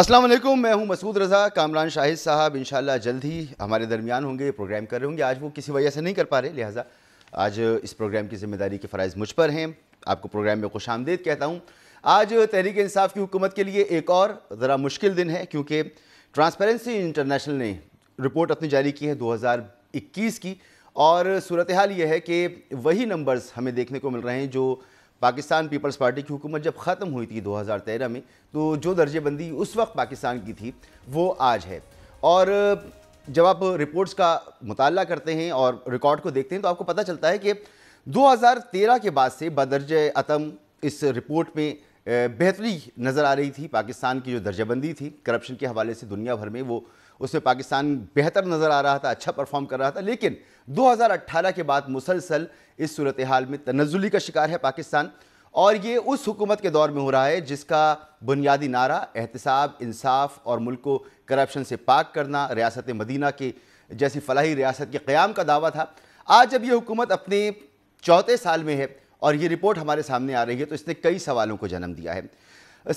अस्सलाम वालेकुम मैं हूं मसूद रज़ा कामरान शाहिद साहब इन जल्द ही हमारे दरमियान होंगे प्रोग्राम कर रहे होंगे आज वो किसी वजह से नहीं कर पा रहे लिहाजा आज इस प्रोग्राम की जिम्मेदारी के फ़रज़ मुझ पर हैं आपको प्रोग्राम में खुश आमदेद कहता हूँ आज तहरीक इंसाफ की हुकूमत के लिए एक और ज़रा मुश्किल दिन है क्योंकि ट्रांसपेरेंसी इंटरनेशनल ने रिपोर्ट अपनी जारी की है दो हज़ार इक्कीस की और सूरत हाल ये है कि वही नंबर्स हमें देखने को मिल रहे हैं जो पाकिस्तान पीपल्स पार्टी की हुकूमत जब ख़त्म हुई थी 2013 में तो जो दर्जेबंदी उस वक्त पाकिस्तान की थी वो आज है और जब आप रिपोर्ट्स का मुताल करते हैं और रिकॉर्ड को देखते हैं तो आपको पता चलता है कि 2013 के बाद से बदरज आतम इस रिपोर्ट में बेहतरी नज़र आ रही थी पाकिस्तान की जो दर्जाबंदी थी करप्शन के हवाले से दुनिया भर में वो उसमें पाकिस्तान बेहतर नज़र आ रहा था अच्छा परफॉर्म कर रहा था लेकिन 2018 के बाद मुसलसल इस सूरत हाल में तनजुली का शिकार है पाकिस्तान और ये उस हुकूमत के दौर में हो रहा है जिसका बुनियादी नारा एहतसाब इंसाफ और मुल्क को करप्शन से पाक करना रियासत मदीना के जैसी फलाही रियासत के क़्याम का दावा था आज जब ये हुकूमत अपने चौथे साल में है और ये रिपोर्ट हमारे सामने आ रही है तो इसने कई सवालों को जन्म दिया है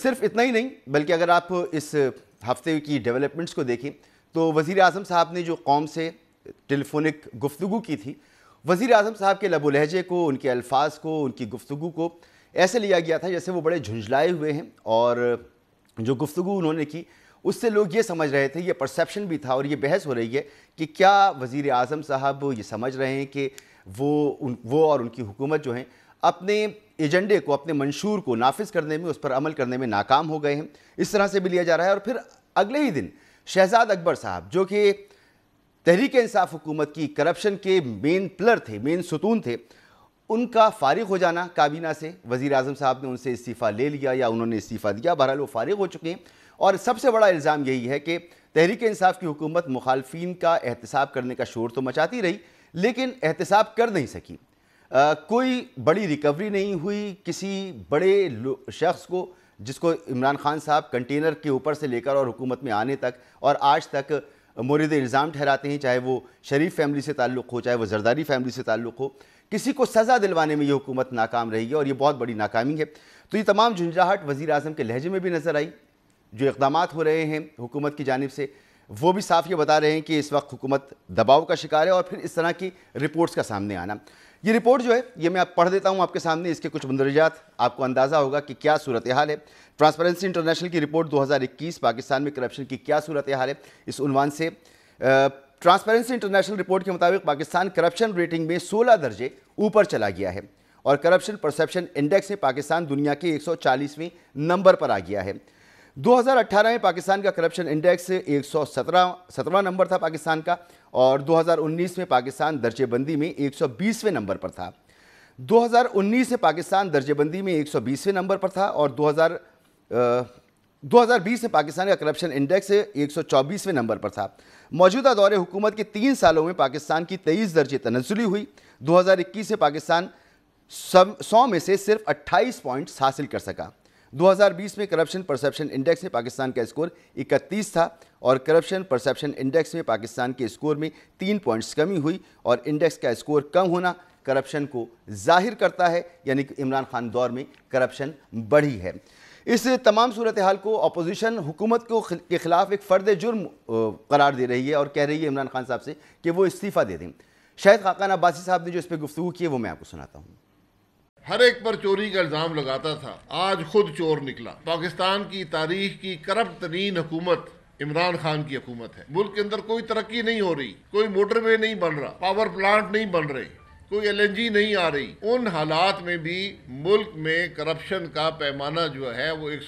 सिर्फ इतना ही नहीं बल्कि अगर आप इस हफ्ते की डेवलपमेंट्स को देखें तो वज़ी अजम साहब ने जो कौम से टेलीफोनिक गुफ्तु की थी वज़ी अजम साहब के लबो लहजे को उनके अल्फाज को उनकी गुफ्तु को ऐसे लिया गया था जैसे वो बड़े झुंझलाए हुए हैं और जो गुफ्तु उन्होंने की उससे लोग ये समझ रहे थे ये परसेप्शन भी था और ये बहस हो रही है कि क्या वज़ी अजम साहब ये समझ रहे हैं कि वो उन वो और उनकी हुकूमत जो है अपने एजेंडे को अपने मंशूर को नाफिज करने में उस पर अमल करने में नाकाम हो गए हैं इस तरह से भी लिया जा रहा है और फिर अगले ही दिन शहजाद अकबर साहब जो कि तहरीक इंसाफ हुकूमत की करप्शन के मेन पिलर थे मेन सतून थे उनका फारिग हो जाना काबीना से वज़ी अजम साहब ने उनसे इस्तीफ़ा ले लिया या उन्होंने इस्तीफ़ा दिया बहरहाल वो फारिग हो चुके हैं और सबसे बड़ा इल्ज़ाम यही है कि तहरीक इंसाफ की हुकूमत मुखालफी का एहतसाब करने का शोर तो मचाती रही लेकिन एहतसाब कर नहीं सकी आ, कोई बड़ी रिकवरी नहीं हुई किसी बड़े शख्स को जिसको इमरान खान साहब कंटेनर के ऊपर से लेकर और हुकूमत में आने तक और आज तक मुरद इल्ज़ाम ठहराते हैं चाहे वो शरीफ फैमिली से ताल्लुक़ हो चाहे वो जरदारी फैमिली से ताल्लुक़ हो किसी को सज़ा दिलवाने में ये हुकूमत नाकाम रही है और ये बहुत बड़ी नाकामी है तो ये तमाम झुंझाहट वज़ी अजम के लहजे में भी नज़र आई जो इकदाम हो रहे हैं हुकूमत की जानब से वो भी साफ ये बता रहे हैं कि इस वक्त हुकूमत दबाव का शिकार है और फिर इस तरह की रिपोर्ट्स का सामने आना ये रिपोर्ट जो है ये मैं आप पढ़ देता हूँ आपके सामने इसके कुछ मंदरजात आपको अंदाज़ा होगा कि क्या सूरत हाल है ट्रांसपेरेंसी इंटरनेशनल की रिपोर्ट 2021 पाकिस्तान में करप्शन की क्या सूरत हाल है इस उनवान से ट्रांसपेरेंसी इंटरनेशनल रिपोर्ट के मुताबिक पाकिस्तान करप्शन रेटिंग में सोलह दर्जे ऊपर चला गया है और करप्शन परसेप्शन इंडेक्स में पाकिस्तान दुनिया के एक नंबर पर आ गया है 2018 में पाकिस्तान का करप्शन इंडेक्स एक सौ नंबर था पाकिस्तान का और 2019 में पाकिस्तान दर्जेबंदी में 120वें नंबर पर था 2019 में पाकिस्तान दर्जेबंदी में 120वें नंबर पर था और 2000 आ, 2020 में पाकिस्तान का करप्शन इंडेक्स 124वें नंबर पर था मौजूदा दौरे हुकूमत के तीन सालों में पाकिस्तान की तेईस दर्जे तनजुली हुई 2021 में पाकिस्तान सौ में से सिर्फ 28 पॉइंट्स हासिल कर सका 2020 में करप्शन परसेप्शन इंडेक्स में पाकिस्तान का स्कोर 31 था और करप्शन परसेप्शन इंडेक्स में पाकिस्तान के स्कोर में तीन पॉइंट्स कमी हुई और इंडेक्स का स्कोर कम होना करप्शन को जाहिर करता है यानी कि इमरान खान दौर में करप्शन बढ़ी है इस तमाम सूरत हाल को अपोजिशन हुकूमत को के ख़िलाफ़ एक फ़र्द जुर्म करार दे रही है और कह रही है इमरान खान साहब से कि वो इस्तीफ़ा दे दें शायद खाकान अब्बासी साहब ने जो इस पर गुफ्तु की है वो मैं आपको सुनाता हूँ हर एक पर चोरी का इल्ज़ाम लगाता था आज खुद चोर निकला पाकिस्तान की तारीख की करप्ट तरीन हुकूमत इमरान खान की हुकूमत है मुल्क के अंदर कोई तरक्की नहीं हो रही कोई मोटरवे नहीं बन रहा पावर प्लांट नहीं बन रहे कोई एलएनजी नहीं आ रही उन हालात में भी मुल्क में करप्शन का पैमाना जो है वो एक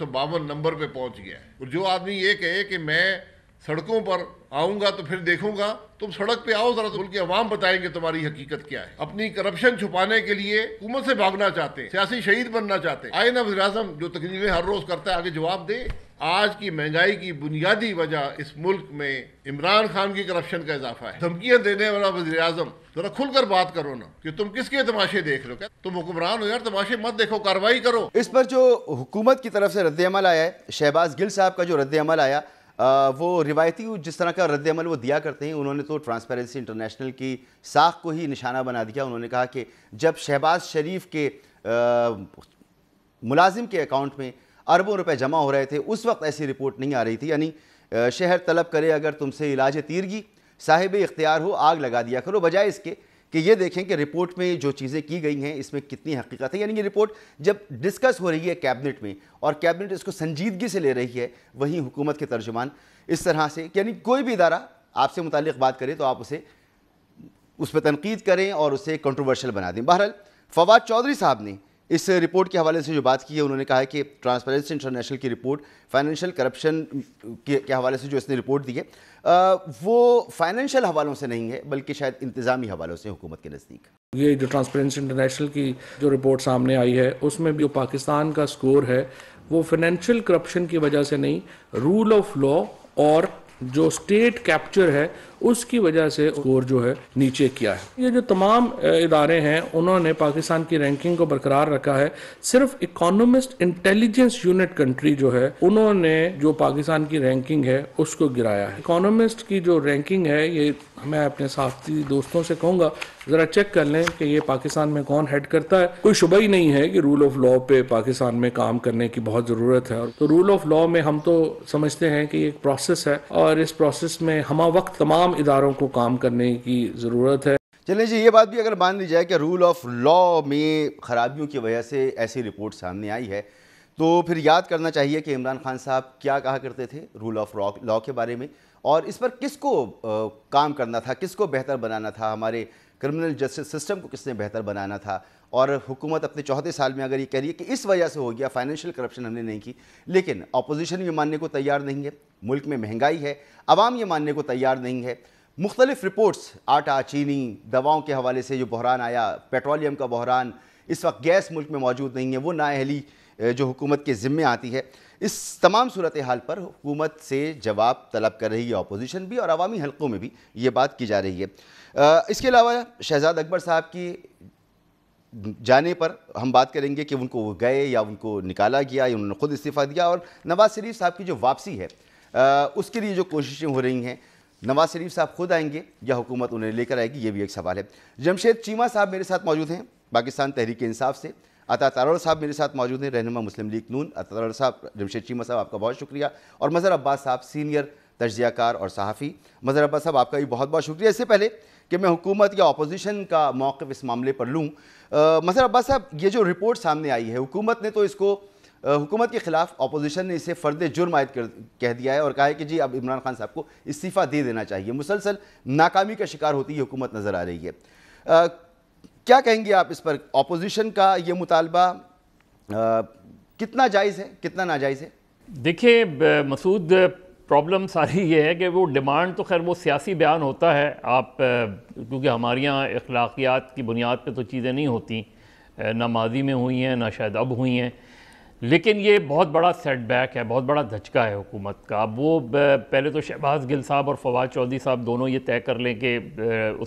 नंबर पे पहुंच गया है और जो आदमी ये कहे कि मैं सड़कों पर आऊँगा तो फिर देखूंगा तुम सड़क पे आओ जरा तो बल्कि अवाम बताएंगे तुम्हारी हकीकत क्या है अपनी करप्शन छुपाने के लिए हुकूमत से भागना चाहते हैं सियासी शहीद बनना चाहते हैं ना वजी अजम जो तकरीरें हर रोज करता है आगे जवाब दे आज की महंगाई की बुनियादी वजह इस मुल्क में इमरान खान की करप्शन का इजाफा है धमकियां देने वाला वजी अजम जरा खुलकर बात करो ना कि तुम किसके तमाशे देख रहे हो तुम हुक्मरान हो यार तमाशे मत देखो कार्रवाई करो इस पर जो हुकूमत की तरफ से रद्द आया है शहबाज गिल साहब का जो रद्द आया वो रिवायती जिस तरह का रद्दमल वो दिया करते हैं उन्होंने तो ट्रांसपेरेंसी इंटरनेशनल की साख को ही निशाना बना दिया उन्होंने कहा कि जब शहबाज शरीफ के मुलाजिम के अकाउंट में अरबों रुपए जमा हो रहे थे उस वक्त ऐसी रिपोर्ट नहीं आ रही थी यानी शहर तलब करे अगर तुमसे इलाज तीरगी साहिब इख्तियार हो आग लगा दिया करो बजाय इसके कि ये देखें कि रिपोर्ट में जो चीज़ें की गई हैं इसमें कितनी हकीकत है यानी कि रिपोर्ट जब डिस्कस हो रही है कैबिनेट में और कैबिनेट इसको संजीदगी से ले रही है वहीं हुकूमत के तर्जुमान इस तरह से यानी कोई भी इदारा आपसे मुतल बात करे तो आप उसे उस पर तनकीद करें और उसे कंट्रोवर्शल बना दें बहरहाल फवाद चौधरी साहब ने इस रिपोर्ट के हवाले से जो बात की है उन्होंने कहा है कि ट्रांसपेरेंसी इंटरनेशनल की रिपोर्ट फाइनेंशियल करप्शन के, के हवाले से जो इसने रिपोर्ट दी है वो फाइनेंशियल हवालों से नहीं है बल्कि शायद इंतज़ामी हवालों से हुकूमत के नज़दीक ये जो ट्रांसपेरेंसी इंटरनेशनल की जो रिपोर्ट सामने आई है उसमें जो पाकिस्तान का स्कोर है वो फाइनेंशियल करप्शन की वजह से नहीं रूल ऑफ लॉ और जो स्टेट कैप्चर है उसकी वजह से स्कोर जो है नीचे किया है ये जो तमाम इदारे हैं उन्होंने पाकिस्तान की रैंकिंग को बरकरार रखा है सिर्फ इकोनॉमिस्ट इंटेलिजेंस यूनिट कंट्री जो है उन्होंने जो पाकिस्तान की रैंकिंग है उसको गिराया है इकोनॉमिस्ट की जो रैंकिंग है ये मैं अपने साथी दोस्तों से कहूँगा ज़रा चेक कर लें कि ये पाकिस्तान में कौन हेड करता है कोई शुभ ही नहीं है कि रूल ऑफ लॉ पे पाकिस्तान में काम करने की बहुत ज़रूरत है तो रूल ऑफ लॉ में हम तो समझते हैं कि एक प्रोसेस है और इस प्रोसेस में हम वक्त तमाम इदारों को काम करने की ज़रूरत है चलिए जी ये बात भी अगर मान ली जाए कि रूल ऑफ लॉ में खराबियों की वजह से ऐसी रिपोर्ट सामने आई है तो फिर याद करना चाहिए कि इमरान खान साहब क्या कहा करते थे रूल ऑफ लॉ के बारे में और इस पर किसको काम करना था किसको बेहतर बनाना था हमारे क्रिमिनल जस्टिस सिस्टम को किसने बेहतर बनाना था और हुकूमत अपने चौथे साल में अगर ये कह रही है कि इस वजह से हो गया फाइनेंशियल करप्शन हमने नहीं की लेकिन अपोजिशन ये मानने को तैयार नहीं है मुल्क में महंगाई है आवाम ये मानने को तैयार नहीं है मुख्तलिफ रिपोर्ट्स आटा चीनी दवाओं के हवाले से जो बहरान आया पेट्रोलियम का बहरान इस वक्त गैस मुल्क में मौजूद नहीं है वो नाअहली जो हुकूमत के ज़िम्मे आती है इस तमाम सूरत हाल पर हुकूमत से जवाब तलब कर रही है अपोजिशन भी और अवामी हलकों में भी ये बात की जा रही है आ, इसके अलावा शहजाद अकबर साहब की जाने पर हम बात करेंगे कि उनको वो गए या उनको निकाला गया या उन्होंने खुद इस्तीफ़ा दिया और नवाज़ शरीफ साहब की जो वापसी है आ, उसके लिए जो कोशिशें हो रही हैं नवाज शरीफ साहब खुद आएंगे या हुकूमत उन्हें लेकर आएगी ये भी एक सवाल है जमशेद चीमा साहब मेरे साथ मौजूद हैं पाकिस्तान तहरीक इंसाफ से अता तार साहब मेरे साथ मौजूद हैं रहनुमा मुस्लिम लीग नून अता साहब जमशेद चीमा साहब आपका बहुत शुक्रिया और मज़र अब्बास साहब सीनियर तजियाकार और सहाफ़ी मज़र अब्बास साहब आपका भी बहुत बहुत शुक्रिया इससे पहले कि मैं हुकूमत या अपोजिशन का मौक़ इस मामले पर लूँ मज़र अब्बास साहब ये जो रिपोर्ट सामने आई है हुकूमत ने तो इसको हुकूमत के ख़िलाफ़ अपोजिशन ने इसे फ़र्द जुर्म आयद कर कह दिया है और कहा है कि जी अब इमरान खान साहब को इस्तीफ़ा दे देना चाहिए मुसलसल नाकामी का शिकार होती है हुकूमत नज़र आ रही है क्या कहेंगे आप इस पर ऑपोजिशन का ये मुतालबा कितना जायज़ है कितना नाजायज़ है देखिए मसूद प्रॉब्लम सारी ये है कि वो डिमांड तो खैर वो सियासी बयान होता है आप क्योंकि हमारे यहाँ अखलाकियात की बुनियाद पर तो चीज़ें नहीं होती ना माजी में हुई हैं ना शायद अब हुई हैं लेकिन ये बहुत बड़ा सेटबैक है बहुत बड़ा धचका है हुकूमत का अब वो पहले तो शहबाज गिल साहब और फवाद चौधरी साहब दोनों ये तय कर लें कि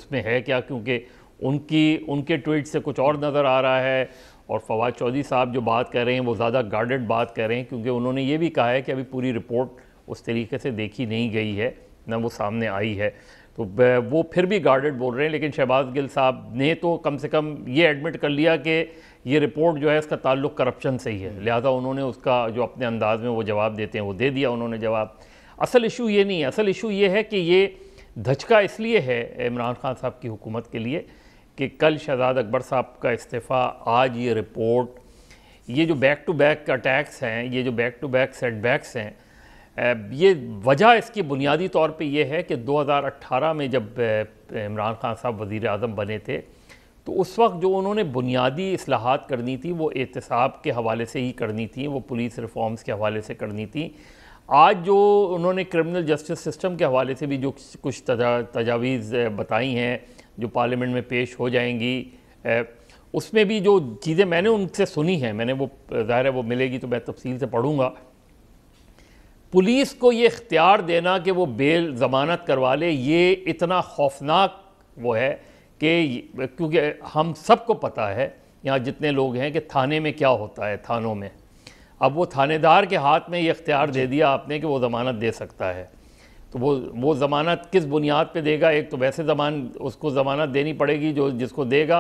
उसमें है क्या क्योंकि उनकी उनके ट्वीट से कुछ और नज़र आ रहा है और फवाद चौधरी साहब जो बात कर रहे हैं वो ज़्यादा गार्डेड बात कर रहे हैं क्योंकि उन्होंने ये भी कहा है कि अभी पूरी रिपोर्ट उस तरीके से देखी नहीं गई है ना वो सामने आई है तो वो फिर भी गार्डेड बोल रहे हैं लेकिन शहबाज गिल साहब ने तो कम से कम ये एडमिट कर लिया कि ये रिपोर्ट जो है इसका ताल्लुक करप्शन से ही है लिहाजा उन्होंने उसका जो अपने अंदाज में वो जवाब देते हैं वो दे दिया उन्होंने जवाब असल इशू ये नहीं है असल इशू ये है कि ये धचका इसलिए है इमरान खान साहब की हुकूमत के लिए कि कल शहजाद अकबर साहब का इस्तीफ़ा आज ये रिपोर्ट ये जो बैक टू बैक अटैक्स हैं ये जो बैक टू बैक सेटबैक्स हैं ये वजह इसकी बुनियादी तौर पे ये है कि 2018 में जब इमरान खान साहब वज़ी अजम बने थे तो उस वक्त जो उन्होंने बुनियादी असलाहत करनी थी वो एहतसाब के हवाले से ही करनी थी वो पुलिस रिफॉर्म्स के हवाले से करनी थी आज जो उन्होंने क्रिमिनल जस्टिस सिस्टम के हवाले से भी जो कुछ तजा, तजावीज़ बताई हैं जो पार्लियामेंट में पेश हो जाएंगी उसमें भी जो चीज़ें मैंने उनसे सुनी हैं मैंने वो ज़ाहिर है वो मिलेगी तो मैं तफसील से पढ़ूँगा पुलिस को ये इख्तियार देना कि वो बेल ज़मानत करवा ले ये इतना खौफनाक वो है कि क्योंकि हम सबको पता है यहाँ जितने लोग हैं कि थाने में क्या होता है थानों में अब वो थानेदार के हाथ में ये इख्तियार दे दिया आपने कि वो ज़मानत दे सकता है तो वो वो ज़मानत किस बुनियाद पे देगा एक तो वैसे जमान उसको ज़मानत देनी पड़ेगी जो जिसको देगा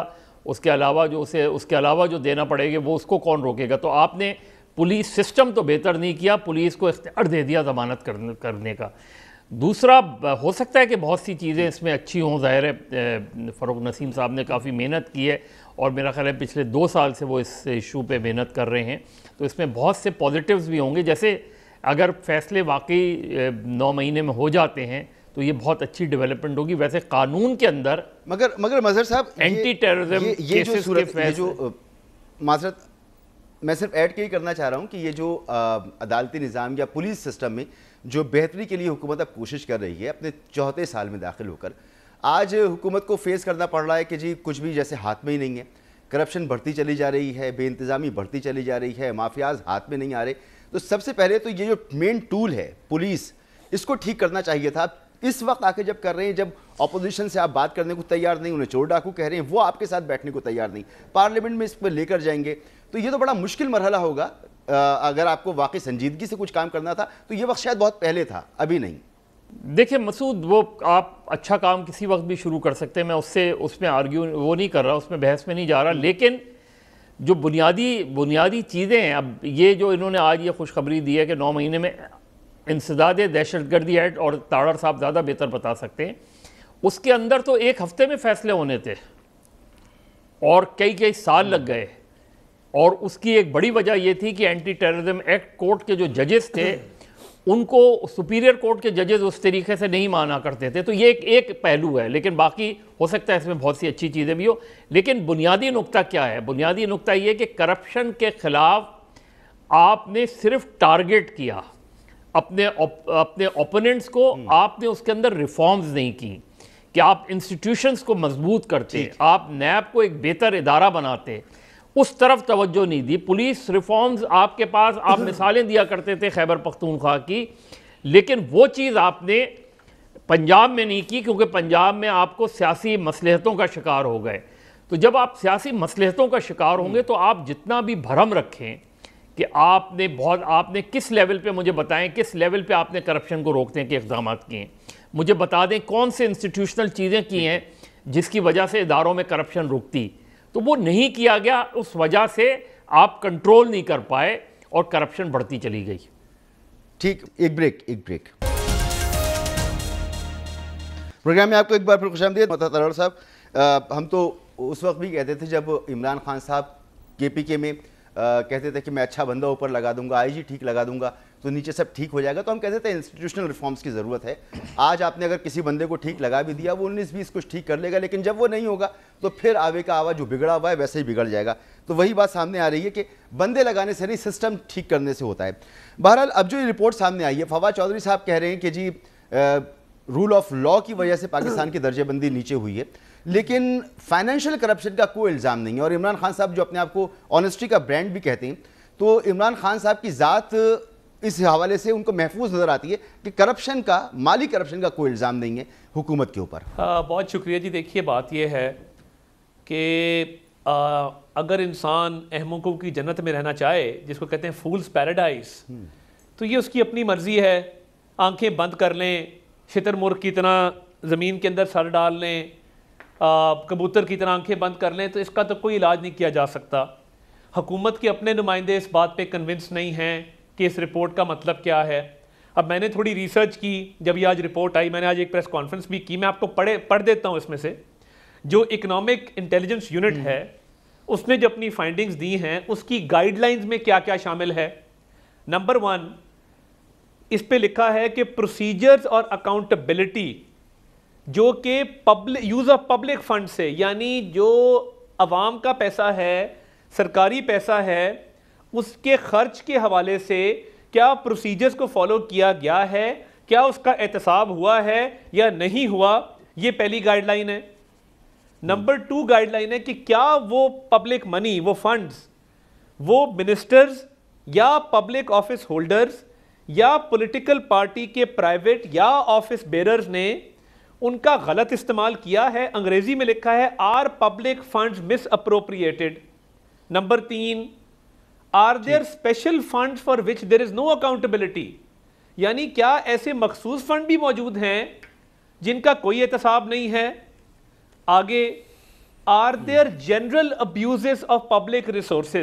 उसके अलावा जो उसे उसके अलावा जो देना पड़ेगा वो उसको कौन रोकेगा तो आपने पुलिस सिस्टम तो बेहतर नहीं किया पुलिस को इख्तियार दे दिया ज़मानत करने करने का दूसरा हो सकता है कि बहुत सी चीज़ें इसमें अच्छी हों ज़ाहिर है नसीम साहब ने काफ़ी मेहनत की है और मेरा ख्याल है पिछले दो साल से वो इस इशू पर मेहनत कर रहे हैं तो इसमें बहुत से पॉजिटिव्स भी होंगे जैसे अगर फैसले वाकई नौ महीने में हो जाते हैं तो ये बहुत अच्छी डेवलपमेंट होगी वैसे कानून के अंदर मगर मगर मजहर साहब एंटी टेररिज्म ये, ये जो सूरत ये जो माजरत मैं सिर्फ ऐड के ही करना चाह रहा हूँ कि ये जो आ, अदालती निज़ाम या पुलिस सिस्टम में जो बेहतरी के लिए हुकूमत अब कोशिश कर रही है अपने चौथे साल में दाखिल होकर आज हुकूमत को फेस करना पड़ रहा है कि जी कुछ भी जैसे हाथ में ही नहीं है करप्शन बढ़ती चली जा रही है बेइंतज़ामी बढ़ती चली जा रही है माफियाज हाथ में नहीं आ रहे तो सबसे पहले तो ये जो मेन टूल है पुलिस इसको ठीक करना चाहिए था इस वक्त आके जब कर रहे हैं जब अपोजिशन से आप बात करने को तैयार नहीं उन्हें चोर डाकू कह रहे हैं वो आपके साथ बैठने को तैयार नहीं पार्लियामेंट में इस पर लेकर जाएंगे तो ये तो बड़ा मुश्किल मरहला होगा अगर आपको वाकई संजीदगी से कुछ काम करना था तो ये वक्त शायद बहुत पहले था अभी नहीं देखिए मसूद वो आप अच्छा काम किसी वक्त भी शुरू कर सकते हैं मैं उससे उसमें आर्ग्यू वो नहीं कर रहा उसमें बहस में नहीं जा रहा हम्म। लेकिन जो बुनियादी बुनियादी चीज़ें हैं अब ये जो इन्होंने आज ये खुशखबरी दी है कि नौ महीने में इंसदाद दहशत गर्दी एक्ट और ताड़र साहब ज़्यादा बेहतर बता सकते हैं उसके अंदर तो एक हफ्ते में फ़ैसले होने थे और कई कई साल लग गए और उसकी एक बड़ी वजह ये थी कि एंटी टेररिज्म एक्ट कोर्ट के जो जजेस थे उनको सुपीरियर कोर्ट के जजेस उस तरीके से नहीं माना करते थे तो ये एक एक पहलू है लेकिन बाकी हो सकता है इसमें बहुत सी अच्छी चीज़ें भी हो लेकिन बुनियादी नुकता क्या है बुनियादी नुकता ये कि करप्शन के ख़िलाफ़ आपने सिर्फ टारगेट किया अपने उप, अपने ओपोनेंट्स को हम्म। आपने उसके अंदर रिफॉर्म्स नहीं की कि आप इंस्टीट्यूशंस को मजबूत करते आप नैब को एक बेहतर इदारा बनाते उस तरफ तवज्जो नहीं दी पुलिस रिफॉर्म्स आपके पास आप मिसालें दिया करते थे खैबर पख्तूनख्वा की लेकिन वो चीज़ आपने पंजाब में नहीं की क्योंकि पंजाब में आपको सियासी मसलहतों का शिकार हो गए तो जब आप सियासी मसलहतों का शिकार होंगे हम्म। तो आप जितना भी भरम रखें कि आपने बहुत आपने किस लेवल पे मुझे बताएं किस लेवल पे आपने करप्शन को रोकने के इकदाम किए हैं मुझे बता दें कौन से इंस्टीट्यूशनल चीज़ें की हैं जिसकी वजह से इदारों में करप्शन रुकती तो वो नहीं किया गया उस वजह से आप कंट्रोल नहीं कर पाए और करप्शन बढ़ती चली गई ठीक एक ब्रेक एक ब्रेक प्रोग्राम में आपको एक बार फिर खुश आमदी साहब हम तो उस वक्त भी कहते थे जब इमरान खान साहब के के में आ, कहते थे कि मैं अच्छा बंदा ऊपर लगा दूंगा आईजी ठीक लगा दूंगा तो नीचे सब ठीक हो जाएगा तो हम कह सकते हैं इंस्टीट्यूशनल रिफॉर्म्स की ज़रूरत है आज आपने अगर किसी बंदे को ठीक लगा भी दिया वो उन्नीस बीस कुछ ठीक कर लेगा लेकिन जब वो नहीं होगा तो फिर आवे का आवा जो बिगड़ा हुआ है वैसे ही बिगड़ जाएगा तो वही बात सामने आ रही है कि बंदे लगाने से नहीं सिस्टम ठीक करने से होता है बहरहाल अब जो ये रिपोर्ट सामने आई है फवाद चौधरी साहब कह रहे हैं कि जी रूल ऑफ लॉ की वजह से पाकिस्तान की दर्जेबंदी नीचे हुई है लेकिन फाइनेंशियल करप्शन का कोई इल्ज़ाम नहीं है और इमरान खान साहब जो अपने आप को ऑनेस्टी का ब्रांड भी कहते हैं तो इमरान खान साहब की ज़ात इस हवाले से उनको महफूज नज़र आती है कि करप्शन का माली करप्शन का कोई इल्ज़ाम नहीं है हुकूमत के ऊपर हाँ, बहुत शुक्रिया जी देखिए बात यह है कि अगर इंसान अहमकों की जन्नत में रहना चाहे जिसको कहते हैं फूल्स हम्म। पैराडाइज तो ये उसकी अपनी मर्ज़ी है आंखें बंद कर लें शितर मुर्ग की तरह ज़मीन के अंदर सर डाल लें कबूतर की तरह आंखें बंद कर लें तो इसका तो कोई इलाज नहीं किया जा सकता हुकूमत के अपने नुमाइंदे इस बात पे कन्विंस नहीं हैं कि इस रिपोर्ट का मतलब क्या है अब मैंने थोड़ी रिसर्च की जब ये आज रिपोर्ट आई मैंने आज एक प्रेस कॉन्फ्रेंस भी की मैं आपको पढ़े पढ़ देता हूँ इसमें से जो इकोनॉमिक इंटेलिजेंस यूनिट है उसने जो अपनी फाइंडिंग्स दी हैं उसकी गाइडलाइंस में क्या क्या शामिल है नंबर वन इस पे लिखा है कि प्रोसीजर्स और अकाउंटेबिलिटी जो कि public use of public fund से यानी जो अवाम का पैसा है सरकारी पैसा है उसके खर्च के हवाले से क्या प्रोसीजर्स को फॉलो किया गया है क्या उसका एहतसाब हुआ है या नहीं हुआ ये पहली गाइडलाइन है नंबर टू गाइडलाइन है कि क्या वो पब्लिक मनी वो फंड्स वो मिनिस्टर्स या पब्लिक ऑफिस होल्डर्स या पॉलिटिकल पार्टी के प्राइवेट या ऑफिस बेरर्स ने उनका गलत इस्तेमाल किया है अंग्रेजी में लिखा है are public funds misappropriated number तीन are there special fund for which there is no accountability यानी क्या ऐसे मखसूस फंड भी मौजूद हैं जिनका कोई एहतसाब नहीं है आगे are there general abuse of public resource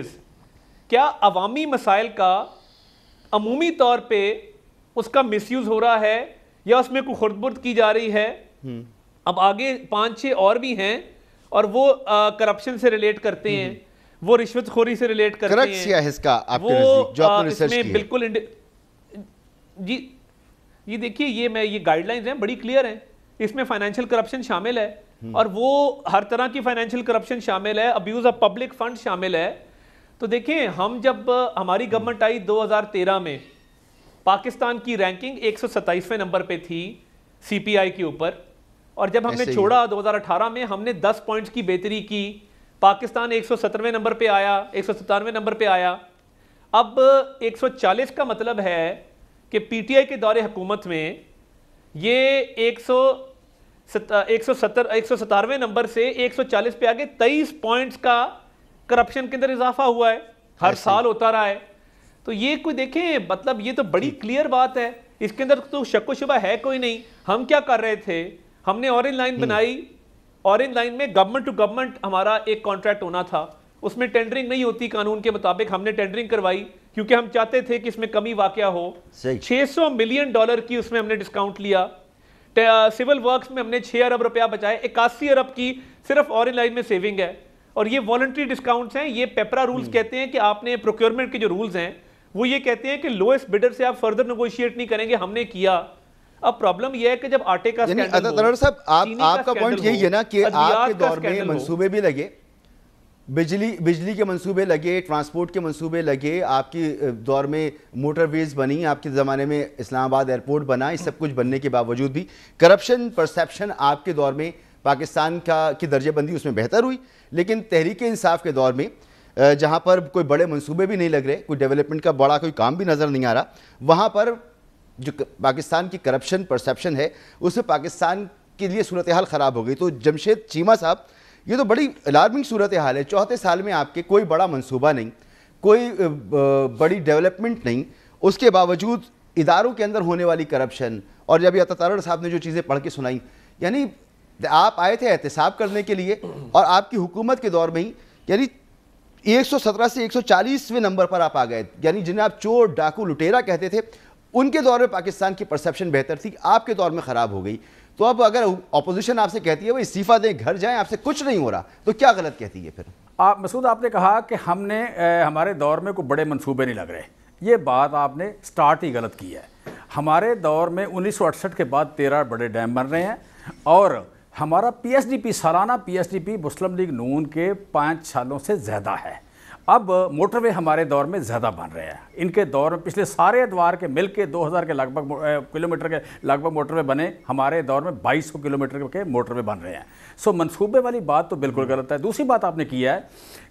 क्या अवामी मसाइल का अमूमी तौर पर उसका मिस यूज हो रहा है या उसमें कोई खुर्दबुर्द की जा रही है हम्म। अब आगे पांच छः और भी हैं और वो करप्शन से रिलेट करते हम्म, हैं हम्म। वो रिश्वतखोरी से रिलेट कर है बिल्कुल जी ये देखिए ये मैं ये गाइडलाइंस हैं बड़ी क्लियर हैं इसमें फाइनेंशियल करप्शन शामिल है हम्म। और वो हर तरह की फाइनेंशियल करप्शन शामिल है अब्यूज ऑफ पब्लिक फंड शामिल है तो देखें हम जब हमारी गवर्नमेंट आई 2013 में पाकिस्तान की रैंकिंग एक नंबर पे थी सीपीआई के ऊपर और जब हमने छोड़ा 2018 में हमने 10 पॉइंट्स की बेहतरी की पाकिस्तान एक नंबर पे आया एक नंबर पे आया अब 140 का मतलब है कि पीटीआई के दौरे हुकूमत में ये एक सौ सत्तर नंबर से 140 पे आगे 23 पॉइंट्स का करप्शन के अंदर इजाफा हुआ है हर साल होता रहा है तो ये कोई देखें मतलब ये तो बड़ी क्लियर बात है इसके अंदर तो शक्को शुबा है कोई नहीं हम क्या कर रहे थे हमने ऑरेंज लाइन हम्म। बनाई ऑरेंज लाइन में गवर्नमेंट टू गवर्नमेंट हमारा एक कॉन्ट्रैक्ट होना था उसमें टेंडरिंग नहीं होती कानून के मुताबिक हमने टेंडरिंग करवाई क्योंकि हम चाहते थे कि इसमें कमी वाक़ हो 600 मिलियन डॉलर की उसमें हमने डिस्काउंट लिया सिविल वर्क्स में हमने 6 अरब रुपया बचाए इक्यासी अरब की सिर्फ ऑरेंज लाइन में सेविंग है और ये वॉलंट्री डिस्काउंट हैं ये पेपरा रूल्स हम्म। कहते हैं कि आपने प्रोक्योरमेंट के जो रूल्स हैं वो ये कहते हैं कि लोएस्ट बिडर से आप फर्दर निगोशिएट नहीं करेंगे हमने किया अब प्रॉब्लम यह है कि जब आटे का स्कैंडल साहब आप, आपका पॉइंट यही है ना कि आपके दौर में मंसूबे भी लगे बिजली बिजली के मंसूबे लगे ट्रांसपोर्ट के मंसूबे लगे आपके दौर में मोटरवेज बनी आपके ज़माने में इस्लामाबाद एयरपोर्ट बना इस सब कुछ बनने के बावजूद भी करप्शन परसेप्शन आपके दौर में पाकिस्तान का की दर्जेबंदी उसमें बेहतर हुई लेकिन तहरीक इंसाफ के दौर में जहाँ पर कोई बड़े मंसूबे भी नहीं लग रहे कोई डेवलपमेंट का बड़ा कोई काम भी नज़र नहीं आ रहा वहाँ पर जो पाकिस्तान की करप्शन परसेप्शन है उसमें पाकिस्तान के लिए सूरत हाल ख़राब हो गई तो जमशेद चीमा साहब ये तो बड़ी अलार्मिंग सूरत हाल है चौथे साल में आपके कोई बड़ा मनसूबा नहीं कोई बड़ी डेवलपमेंट नहीं उसके बावजूद इदारों के अंदर होने वाली करप्शन और जब अतारण साहब ने जो चीज़ें पढ़ के सुनाई यानी आप आए थे एहतसाब करने के लिए और आपकी हुकूमत के दौर में ही यानी 117 से 140वें नंबर पर आप आ गए यानी जिन्हें आप चोर डाकू लुटेरा कहते थे उनके दौर में पाकिस्तान की परसेप्शन बेहतर थी आपके दौर में ख़राब हो गई तो अब अगर अपोजिशन आपसे कहती है वो इस्तीफ़ा दें घर जाएं आपसे कुछ नहीं हो रहा तो क्या गलत कहती है फिर आप मसूद आपने कहा कि हमने ए, हमारे दौर में कोई बड़े मनसूबे नहीं लग रहे ये बात आपने स्टार्ट ही गलत की है हमारे दौर में उन्नीस के बाद तेरह बड़े डैम बन रहे हैं और हमारा पी सालाना पी मुस्लिम लीग नून के पाँच सालों से ज़्यादा है अब मोटरवे हमारे दौर में ज़्यादा बन रहे हैं इनके दौर में पिछले सारे द्वार के मिल के दो के लगभग किलोमीटर के लगभग मोटरवे बने हमारे दौर में बाईस किलोमीटर के मोटरवे बन रहे हैं सो मनसूबे वाली बात तो बिल्कुल गलत है दूसरी बात आपने की है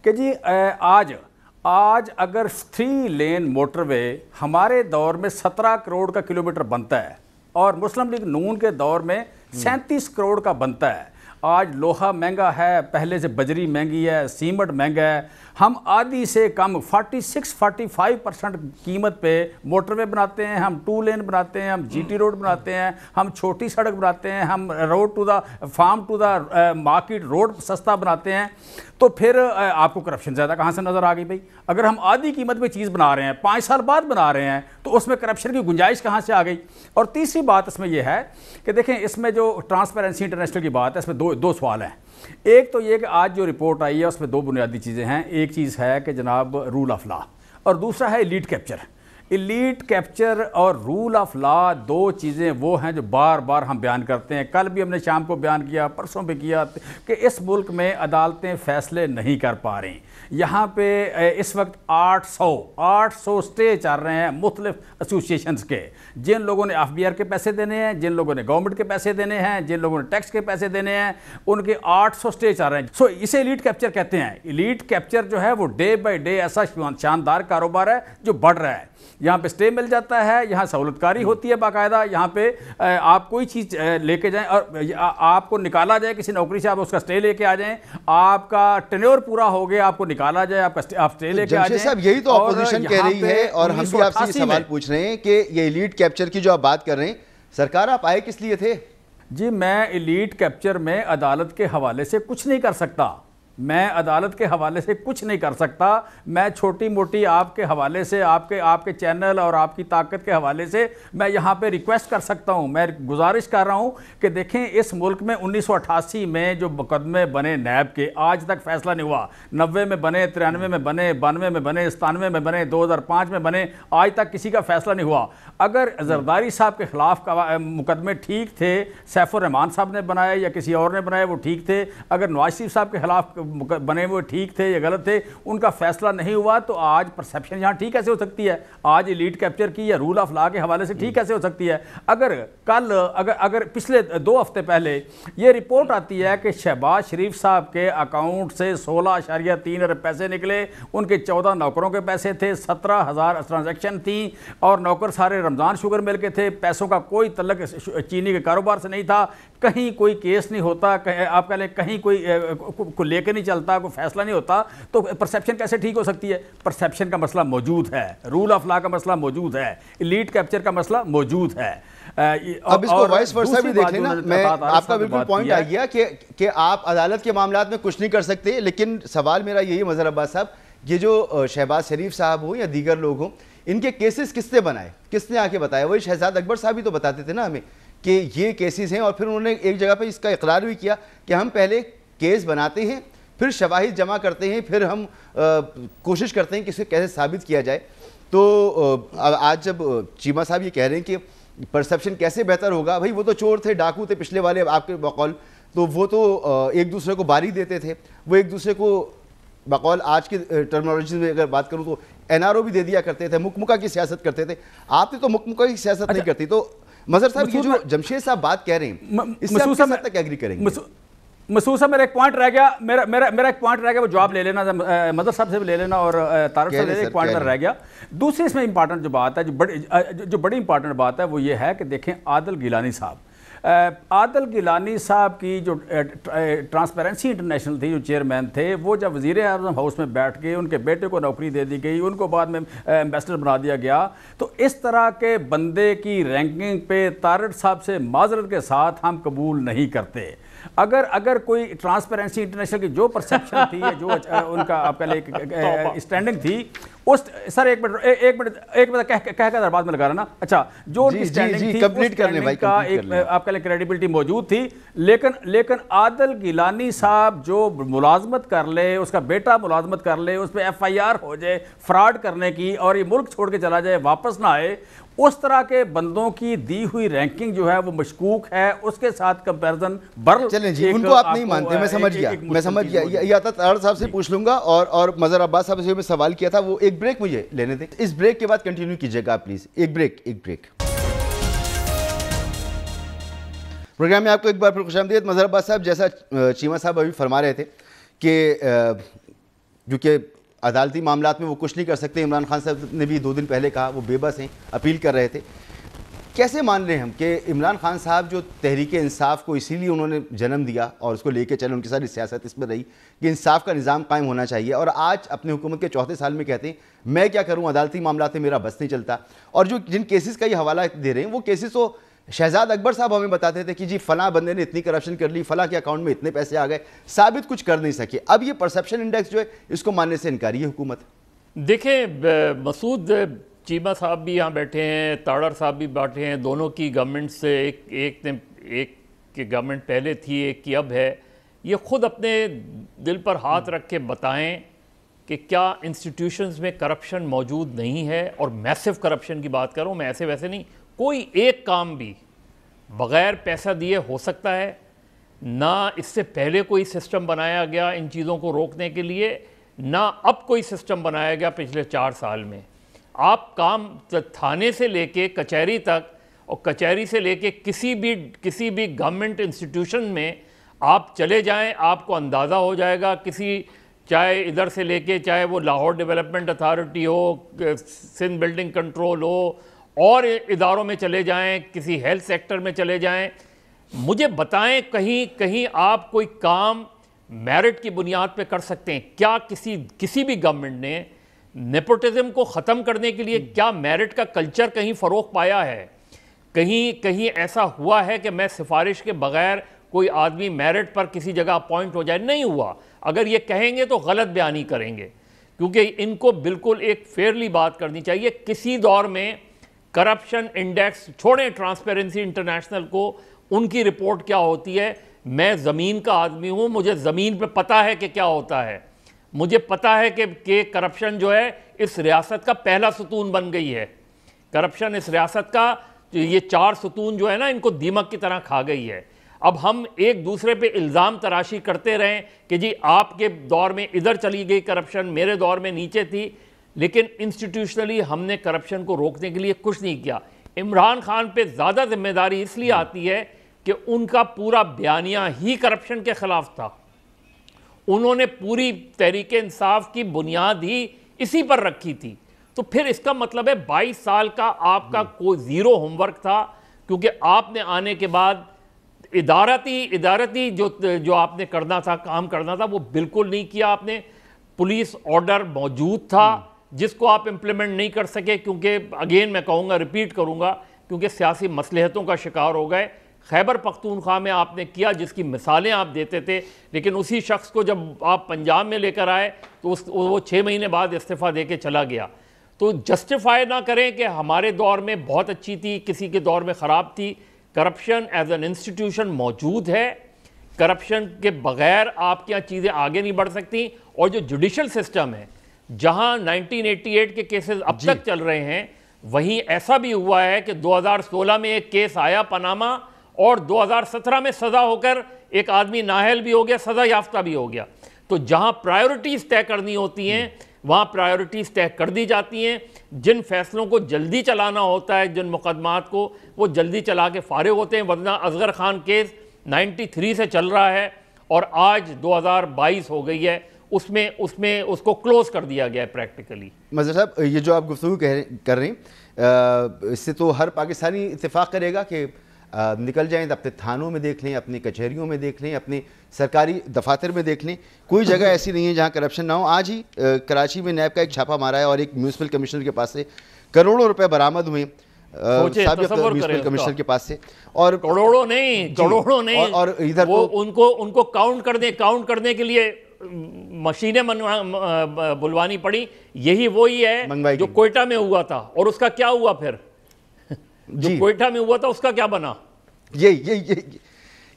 कि जी आज आज अगर थ्री लेन मोटरवे हमारे दौर में सत्रह करोड़ का किलोमीटर बनता है और मुस्लिम लीग नून के दौर में हम्म। सैंतीस करोड़ का बनता है आज लोहा महंगा है पहले से बजरी महंगी है सीमट महंगा है हम आधी से कम 46 45 परसेंट कीमत पे मोटरवे बनाते हैं हम टू लेन बनाते हैं हम जीटी रोड बनाते हैं हम छोटी सड़क बनाते हैं हम road to the farm to the market road सस्ता बनाते हैं तो फिर आपको करप्शन ज़्यादा कहाँ से नज़र आ गई भाई अगर हम आधी कीमत में चीज़ बना रहे हैं पाँच साल बाद बना रहे हैं तो उसमें करप्शन की गुंजाइश कहाँ से आ गई और तीसरी बात इसमें यह है कि देखें इसमें जो ट्रांसपेरेंसी इंटरनेशनल की बात है इसमें दो दो सवाल हैं एक तो ये कि आज जो रिपोर्ट आई है उसमें दो बुनियादी चीज़ें हैं एक चीज़ है कि जनाब रूल ऑफ लॉ और दूसरा है लीड कैप्चर इलीट कैप्चर और रूल ऑफ लॉ दो चीज़ें वो हैं जो बार बार हम बयान करते हैं कल भी हमने शाम को बयान किया परसों भी किया कि इस मुल्क में अदालतें फैसले नहीं कर पा रही यहाँ पे इस वक्त 800 800 स्टे चल रहे हैं मुख्तलिफ एसोसिएशंस के जिन लोगों ने एफ के पैसे देने हैं जिन लोगों ने गवर्नमेंट के पैसे देने हैं जिन लोगों ने टैक्स के पैसे देने हैं उनके सौ स्टे चल रहे हैं सो इसे इलीट कैप्चर कहते हैं इलीट कैप्चर जो है वो डे बाई डे ऐसा शानदार कारोबार है जो बढ़ रहा है यहाँ पे स्टे मिल जाता है यहाँ सहूलतकारी होती है बाकायदा यहाँ पे आप कोई चीज़ लेके जाएं और आपको निकाला जाए किसी नौकरी से आप उसका स्टे लेके आ जाएं आपका टेन्योर पूरा हो गया आपको निकाला जाए आपका स्टे, आप स्टे लेके आ जाए यही तो ऑपोजिशन कह रही है और हम भी आपसे सवाल पूछ रहे हैं कि ये लीड कैप्चर की जो आप बात कर रहे हैं सरकार आप आए किस लिए थे जी मैं इलीट कैप्चर में अदालत के हवाले से कुछ नहीं कर सकता मैं अदालत के हवाले से कुछ नहीं कर सकता मैं छोटी मोटी आपके हवाले से आपके आपके चैनल और आपकी ताकत के हवाले से मैं यहाँ पे रिक्वेस्ट कर सकता हूँ मैं गुजारिश कर रहा हूँ कि देखें इस मुल्क में 1988 में जो मुकदमे बने नैब के आज तक फैसला नहीं हुआ नब्बे में बने तिरानवे में बने बानवे में बने सतानवे में बने दो में बने आज तक किसी का फैसला नहीं हुआ अगर जरदारी साहब के ख़िलाफ़ मुकदमे ठीक थे सैफुररहमान साहब ने बनाया या किसी और ने बनाया वो ठीक थे अगर नवाज शरीफ साहब के खिलाफ बने वो ठीक थे या गलत थे उनका फैसला नहीं हुआ तो आज परसेप्शन यहाँ ठीक कैसे हो सकती है आज लीड कैप्चर की या रूल ऑफ लॉ के हवाले से ठीक कैसे हो सकती है अगर कल अगर अगर पिछले दो हफ्ते पहले ये रिपोर्ट आती है कि शहबाज शरीफ साहब के अकाउंट से सोलह अशारिया तीन अरब पैसे निकले उनके चौदह नौकरों के पैसे थे सत्रह हज़ार ट्रांजेक्शन थी और नौकर सारे रमज़ान शुगर मिल के थे पैसों का कोई तलक चीनी के कारोबार से नहीं था कहीं कोई केस नहीं होता आप कह लें कहीं कोई को लेकर लेकर नहीं चलता कोई फैसला नहीं होता तो परसेप्शन कैसे ठीक हो सकती है परसेप्शन का मसला मौजूद है रूल ऑफ लॉ का मसला मौजूद है लीड कैप्चर का मसला मौजूद है अब इसको वाइस वर्सा भी देख लेना मैं आपका बिल्कुल पॉइंट आ गया कि कि आप अदालत के मामला में कुछ नहीं कर सकते लेकिन सवाल मेरा यही मजहर अब्बास साहब ये जो शहबाज शरीफ साहब हो या दीगर लोग हों इनके केसेस किसने बनाए किसने आके बताया वही शहजाद अकबर साहब ही तो बताते थे ना हमें कि ये केसेस हैं और फिर उन्होंने एक जगह पर इसका इकरार भी किया कि हम पहले केस बनाते हैं फिर शवाहिद जमा करते हैं फिर हम आ, कोशिश करते हैं कि इसे कैसे साबित किया जाए तो आज जब चीमा साहब ये कह रहे हैं कि परसेप्शन कैसे बेहतर होगा भाई वो तो चोर थे डाकू थे पिछले वाले आपके बकौल तो वो तो एक दूसरे को बारी देते थे वो एक दूसरे को बकौल आज के टर्मोलॉजी में अगर बात करूँ तो एन भी दे दिया करते थे मुकमुका की सियासत करते थे आपने तो मुकमुका की सियासत नहीं अच्छा। करती तो मजहर साहब ये जो जमशेद साहब बात कह रहे हैं इससे तक एग्री करेंगे महसूस है मेरा एक पॉइंट रह गया मेरा मेरा मेरा एक पॉइंट रह गया वो जवाब ले लेना मदर साहब से भी ले लेना और तारक साहब ले एक पॉइंट रह गया दूसरी इसमें इंपॉर्टेंट जो बात है जो बड़ी जो बड़ी इंपॉर्टेंट बात है वो ये है कि देखें आदल गिलानी साहब आदल गिलानी साहब की जो ट्रांसपेरेंसी इंटरनेशनल थी जो चेयरमैन थे वो जब वजीर अजम हाउस में बैठ गए उनके बेटे को नौकरी दे दी गई उनको बाद में एम्बेसडर बना दिया गया तो इस तरह के बंदे की रैंकिंग पे तारड़ साहब से माजरत के साथ हम कबूल नहीं करते अगर अगर कोई ट्रांसपेरेंसी इंटरनेशनल की जो परसेप्शन थी जो उनका पहले एक स्टैंडिंग थी उस सर एक मिनट एक मिनट एक मिनट कह कह कर बाद में लगा रहा ना अच्छा जो जी, स्टैंडिंग जी, थी कंप्लीट कर ले भाई का एक आप पहले क्रेडिबिलिटी मौजूद थी लेकिन लेकिन आदल गिलानी साहब जो मुलाजमत कर ले उसका बेटा मुलाजमत कर ले उस पर एफ हो जाए फ्रॉड करने की और ये मुल्क छोड़ के चला जाए वापस ना आए उस तरह के बंदों की दी हुई रैंकिंग जो है वो मशकूक है उसके साथ कंपैरिजन बर चलें जी उनको आप नहीं मानते मैं समझ गया मैं समझ गया या तो तार साहब से पूछ लूंगा और और मजर अब्बास साहब से मैं सवाल किया था वो एक ब्रेक मुझे लेने दें इस ब्रेक के बाद कंटिन्यू कीजिएगा आप प्लीज़ एक ब्रेक एक ब्रेक प्रोग्राम में आपको एक बार फिर खुश आमदीद मजहर अब्बास साहब जैसा चीमा साहब अभी फरमा रहे थे कि जो कि अदालती मामला में वो कुछ नहीं कर सकते इमरान खान साहब ने भी दो दिन पहले कहा वो बेबस हैं अपील कर रहे थे कैसे मान रहे हैं हम कि इमरान खान साहब जो तहरीक इंसाफ को इसीलिए उन्होंने जन्म दिया और उसको लेके चले उनके साथ सियासत इसमें रही कि इंसाफ का निज़ाम कायम होना चाहिए और आज अपने हुकूमत के चौथे साल में कहते हैं मैं क्या करूं अदालती मामला में मेरा बस नहीं चलता और जो जिन केसेस का ये हवाला दे रहे हैं वो केसेस तो शहजाद अकबर साहब हमें बताते थे कि जी फला बंदे ने इतनी करप्शन कर ली फला के अकाउंट में इतने पैसे आ गए साबित कुछ कर नहीं सके अब ये परसेप्शन इंडेक्स जो है इसको मानने से इनकार ये हुकूमत देखें मसूद चीमा साहब भी यहाँ बैठे हैं ताड़र साहब भी बैठे हैं दोनों की गवर्नमेंट से एक एक ने एक की गवर्नमेंट पहले थी एक की अब है ये खुद अपने दिल पर हाथ रख के बताएं कि क्या इंस्टीट्यूशंस में करप्शन मौजूद नहीं है और मैसिव करप्शन की बात करूँ मैं ऐसे वैसे नहीं कोई एक काम भी बग़ैर पैसा दिए हो सकता है ना इससे पहले कोई सिस्टम बनाया गया इन चीज़ों को रोकने के लिए ना अब कोई सिस्टम बनाया गया पिछले चार साल में आप काम थाने से लेके कचहरी तक और कचहरी से लेके किसी भी किसी भी गवर्नमेंट इंस्टीट्यूशन में आप चले जाएं आपको अंदाज़ा हो जाएगा किसी चाहे इधर से लेके चाहे वो लाहौर डेवलपमेंट अथॉरिटी हो सिंध बिल्डिंग कंट्रोल हो और इदारों में चले जाएं किसी हेल्थ सेक्टर में चले जाएं मुझे बताएं कहीं कहीं आप कोई काम मेरिट की बुनियाद पे कर सकते हैं क्या किसी किसी भी गवर्नमेंट ने नेपोटिज्म को ख़त्म करने के लिए क्या मेरिट का कल्चर कहीं फ़रोग पाया है कहीं कहीं ऐसा हुआ है कि मैं सिफारिश के बगैर कोई आदमी मेरिट पर किसी जगह अपॉइंट हो जाए नहीं हुआ अगर ये कहेंगे तो गलत बयानी करेंगे क्योंकि इनको बिल्कुल एक फेयरली बात करनी चाहिए किसी दौर में करप्शन इंडेक्स छोड़ें ट्रांसपेरेंसी इंटरनेशनल को उनकी रिपोर्ट क्या होती है मैं ज़मीन का आदमी हूँ मुझे ज़मीन पे पता है कि क्या होता है मुझे पता है कि के करप्शन जो है इस रियासत का पहला सतून बन गई है करप्शन इस रियासत का ये चार सतून जो है ना इनको दीमक की तरह खा गई है अब हम एक दूसरे पे इल्ज़ाम तराशी करते रहें कि जी आपके दौर में इधर चली गई करप्शन मेरे दौर में नीचे थी लेकिन इंस्टीट्यूशनली हमने करप्शन को रोकने के लिए कुछ नहीं किया इमरान खान पे ज़्यादा जिम्मेदारी इसलिए हम्म। आती है कि उनका पूरा बयानिया ही करप्शन के ख़िलाफ़ था उन्होंने पूरी तहरीक इंसाफ की बुनियाद ही इसी पर रखी थी तो फिर इसका मतलब है 22 साल का आपका हम्म। कोई ज़ीरो होमवर्क था क्योंकि आपने आने के बाद इदारती इदारती जो जो आपने करना था काम करना था वो बिल्कुल नहीं किया आपने पुलिस ऑर्डर मौजूद था हम्म। जिसको आप इम्प्लीमेंट नहीं कर सके क्योंकि अगेन मैं कहूँगा रिपीट करूँगा क्योंकि सियासी मसलहतों का शिकार हो गए खैबर पख्तूनख्वा में आपने किया जिसकी मिसालें आप देते थे लेकिन उसी शख्स को जब आप पंजाब में लेकर आए तो उस वो छः महीने बाद इस्तीफ़ा दे के चला गया तो जस्टिफाई ना करें कि हमारे दौर में बहुत अच्छी थी किसी के दौर में ख़राब थी करप्शन एज एन इंस्टीट्यूशन मौजूद है करप्शन के बगैर आपके यहाँ चीज़ें आगे नहीं बढ़ सकती और जो जुडिशल सिस्टम है जहां 1988 के केसेस अब तक चल रहे हैं वहीं ऐसा भी हुआ है कि 2016 में एक केस आया पनामा और 2017 में सजा होकर एक आदमी नाहल भी हो गया सजा याफ्ता भी हो गया तो जहां प्रायोरिटीज तय करनी होती हैं वहाँ प्रायोरिटीज़ तय कर दी जाती हैं जिन फैसलों को जल्दी चलाना होता है जिन मुकदमात को वो जल्दी चला के फारिग होते हैं वरना असगर खान केस 93 से चल रहा है और आज 2022 हो गई है उसमें उसमें उसको क्लोज कर दिया गया है प्रैक्टिकली मजर साहब ये जो आप गुफ्तु कह कर रहे हैं इससे तो हर पाकिस्तानी इतफाक़ करेगा कि निकल जाएं तो अपने थानों में देख लें अपनी कचहरियों में देख लें अपने सरकारी दफातर में देख लें कोई जगह ऐसी नहीं है जहां करप्शन ना हो आज ही आ, कराची में नैब का एक छापा मारा है और एक म्यूनसिपल कमिश्नर के पास से करोड़ों रुपए बरामद हुए म्यूनसिपल कमिश्नर के पास से और करोड़ों नहीं करोड़ों नहीं और, और इधर वो तो उनको उनको काउंट कर दें काउंट करने के लिए मशीनें बुलवानी पड़ी यही वही है जो कोयटा में हुआ था और उसका क्या हुआ फिर जो कोयटा में हुआ था उसका क्या बना ये ये ये